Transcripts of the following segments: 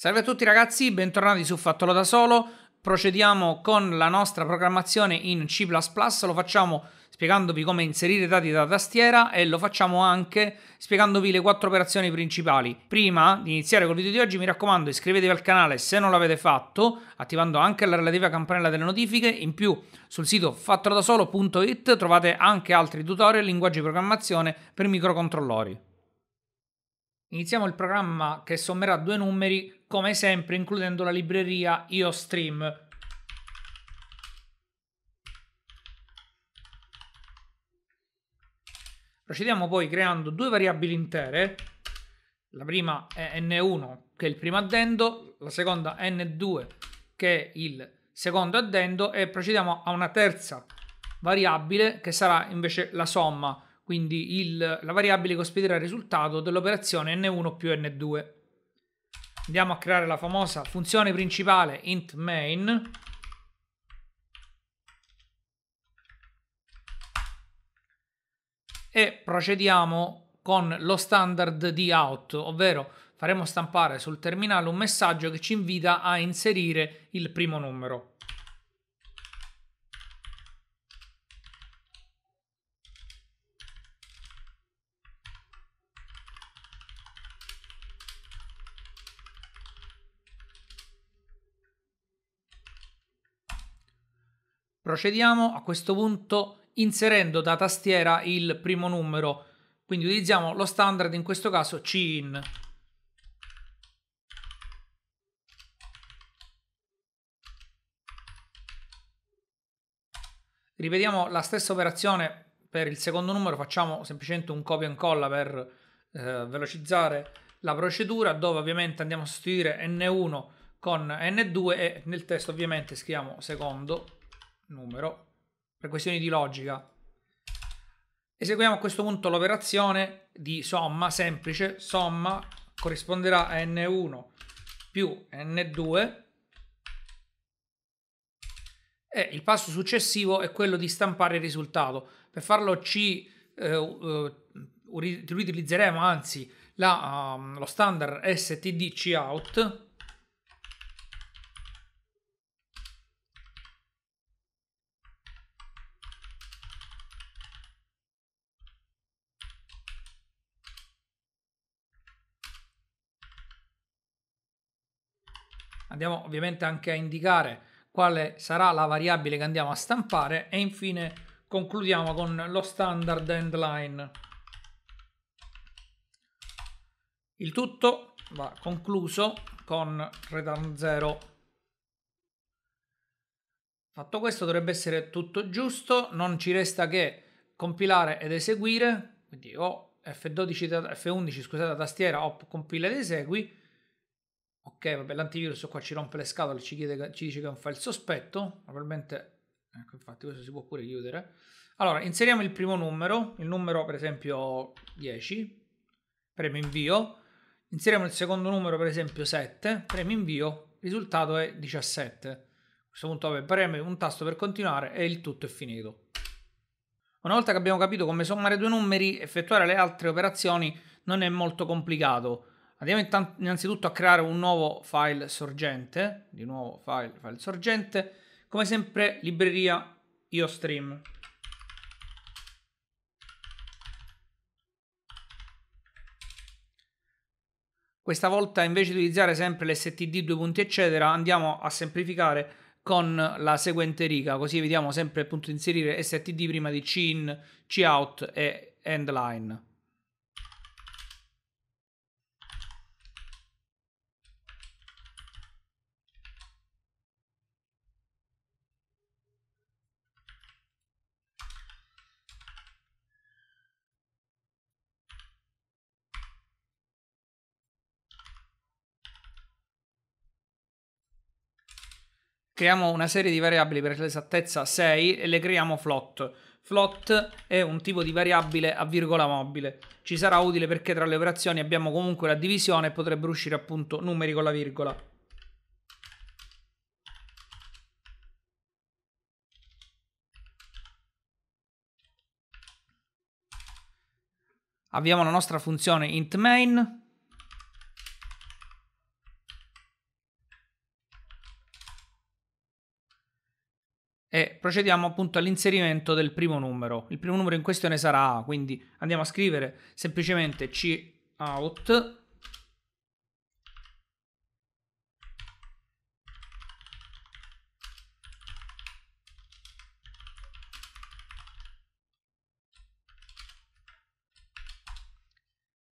Salve a tutti ragazzi, bentornati su Fattolo da Solo. Procediamo con la nostra programmazione in C++, lo facciamo spiegandovi come inserire dati da tastiera e lo facciamo anche spiegandovi le quattro operazioni principali. Prima di iniziare col video di oggi mi raccomando iscrivetevi al canale se non l'avete fatto, attivando anche la relativa campanella delle notifiche, in più sul sito fattorodasolo.it trovate anche altri tutorial, linguaggi di programmazione per microcontrollori. Iniziamo il programma che sommerà due numeri, come sempre includendo la libreria IOStream. Procediamo poi creando due variabili intere, la prima è n1 che è il primo addendo, la seconda n2 che è il secondo addendo e procediamo a una terza variabile che sarà invece la somma quindi il, la variabile che ospiterà il risultato dell'operazione n1 più n2. Andiamo a creare la famosa funzione principale int main e procediamo con lo standard di out, ovvero faremo stampare sul terminale un messaggio che ci invita a inserire il primo numero. Procediamo a questo punto inserendo da tastiera il primo numero, quindi utilizziamo lo standard, in questo caso CIN. Ripetiamo la stessa operazione per il secondo numero, facciamo semplicemente un copia e incolla per eh, velocizzare la procedura, dove ovviamente andiamo a sostituire N1 con N2 e nel testo ovviamente scriviamo secondo numero, per questioni di logica. Eseguiamo a questo punto l'operazione di somma semplice, somma corrisponderà a n1 più n2 e il passo successivo è quello di stampare il risultato. Per farlo ci eh, eh utilizzeremo anzi la, um, lo standard stdcout Andiamo ovviamente anche a indicare quale sarà la variabile che andiamo a stampare e infine concludiamo con lo standard endline. Il tutto va concluso con return 0. Fatto questo dovrebbe essere tutto giusto, non ci resta che compilare ed eseguire, quindi o F12, F11 scusate tastiera o compila ed esegui ok vabbè l'antivirus qua ci rompe le scatole ci, chiede, ci dice che è un file sospetto probabilmente ecco infatti questo si può pure chiudere allora inseriamo il primo numero il numero per esempio 10 premo invio inseriamo il secondo numero per esempio 7 premo invio risultato è 17 a questo punto vabbè preme un tasto per continuare e il tutto è finito una volta che abbiamo capito come sommare due numeri effettuare le altre operazioni non è molto complicato Andiamo innanzitutto a creare un nuovo file sorgente, di nuovo file, file sorgente, come sempre libreria iostream. Questa volta invece di utilizzare sempre l'std 2 punti eccetera andiamo a semplificare con la seguente riga, così vediamo sempre appunto inserire std prima di cin, cout e endline. creiamo una serie di variabili per l'esattezza 6 e le creiamo float. Float è un tipo di variabile a virgola mobile. Ci sarà utile perché tra le operazioni abbiamo comunque la divisione e potrebbero uscire appunto numeri con la virgola. Abbiamo la nostra funzione int main procediamo appunto all'inserimento del primo numero. Il primo numero in questione sarà A, quindi andiamo a scrivere semplicemente cout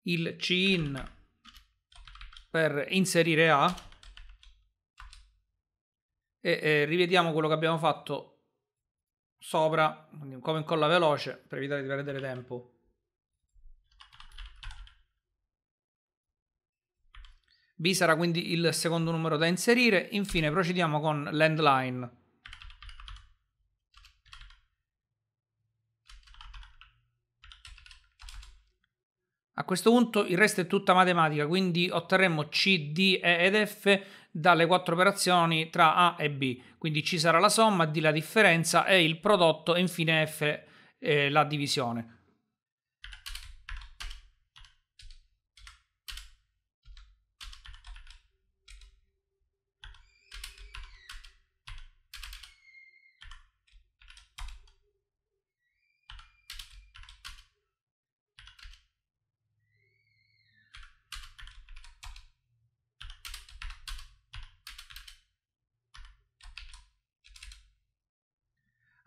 il cin per inserire A e, e eh, rivediamo quello che abbiamo fatto sopra, quindi un come incolla veloce per evitare di perdere tempo. B sarà quindi il secondo numero da inserire. Infine procediamo con landline. A questo punto il resto è tutta matematica, quindi otterremo C, D, E ed F dalle quattro operazioni tra A e B. Quindi C sarà la somma D, la differenza e il prodotto e infine F, eh, la divisione.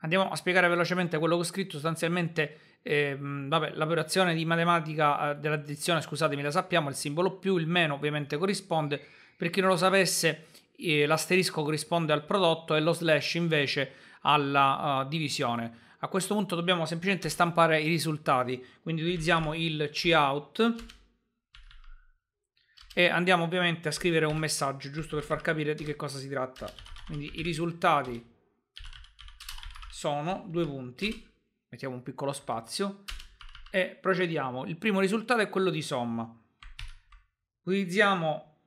Andiamo a spiegare velocemente quello che ho scritto, sostanzialmente eh, vabbè, l'operazione di matematica eh, dell'addizione, scusatemi, la sappiamo, il simbolo più, il meno ovviamente corrisponde, per chi non lo sapesse eh, l'asterisco corrisponde al prodotto e lo slash invece alla uh, divisione. A questo punto dobbiamo semplicemente stampare i risultati, quindi utilizziamo il cout e andiamo ovviamente a scrivere un messaggio, giusto per far capire di che cosa si tratta. Quindi i risultati sono due punti, mettiamo un piccolo spazio e procediamo. Il primo risultato è quello di somma. Utilizziamo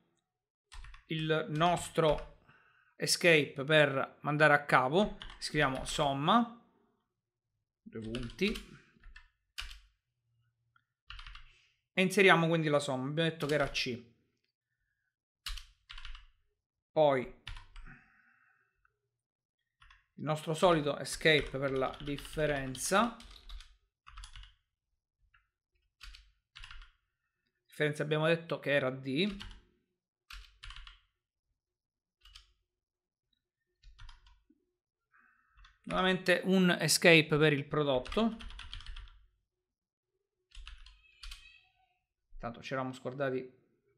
il nostro escape per mandare a cavo, scriviamo somma, due punti, e inseriamo quindi la somma, abbiamo detto che era C. Poi il nostro solito escape per la differenza differenza abbiamo detto che era di nuovamente un escape per il prodotto tanto ci eravamo scordati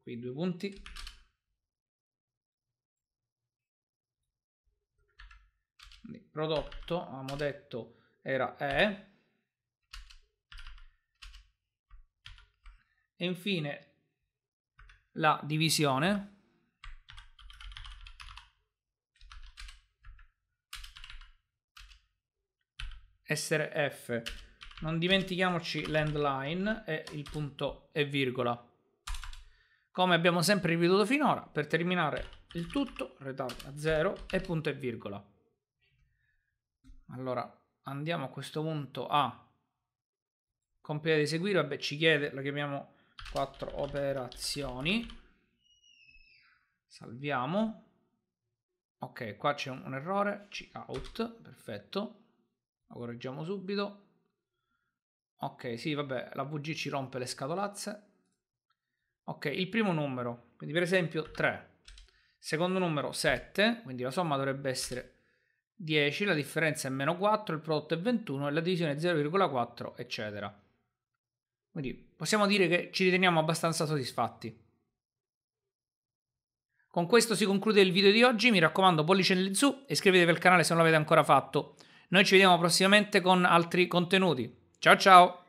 qui due punti Quindi, prodotto, abbiamo detto, era E. E infine la divisione. Essere F. Non dimentichiamoci l'end line e il punto e virgola. Come abbiamo sempre ripetuto finora, per terminare il tutto, retardo a 0 e punto e virgola. Allora, andiamo a questo punto a compilare ed eseguire, vabbè ci chiede, lo chiamiamo 4 operazioni, salviamo, ok qua c'è un, un errore, cout, perfetto, lo correggiamo subito, ok sì vabbè la VG ci rompe le scatolazze, ok il primo numero, quindi per esempio 3, secondo numero 7, quindi la somma dovrebbe essere 10, la differenza è meno 4, il prodotto è 21 e la divisione è 0,4, eccetera. Quindi possiamo dire che ci riteniamo abbastanza soddisfatti. Con questo si conclude il video di oggi, mi raccomando pollice in su e iscrivetevi al canale se non l'avete ancora fatto. Noi ci vediamo prossimamente con altri contenuti. Ciao ciao!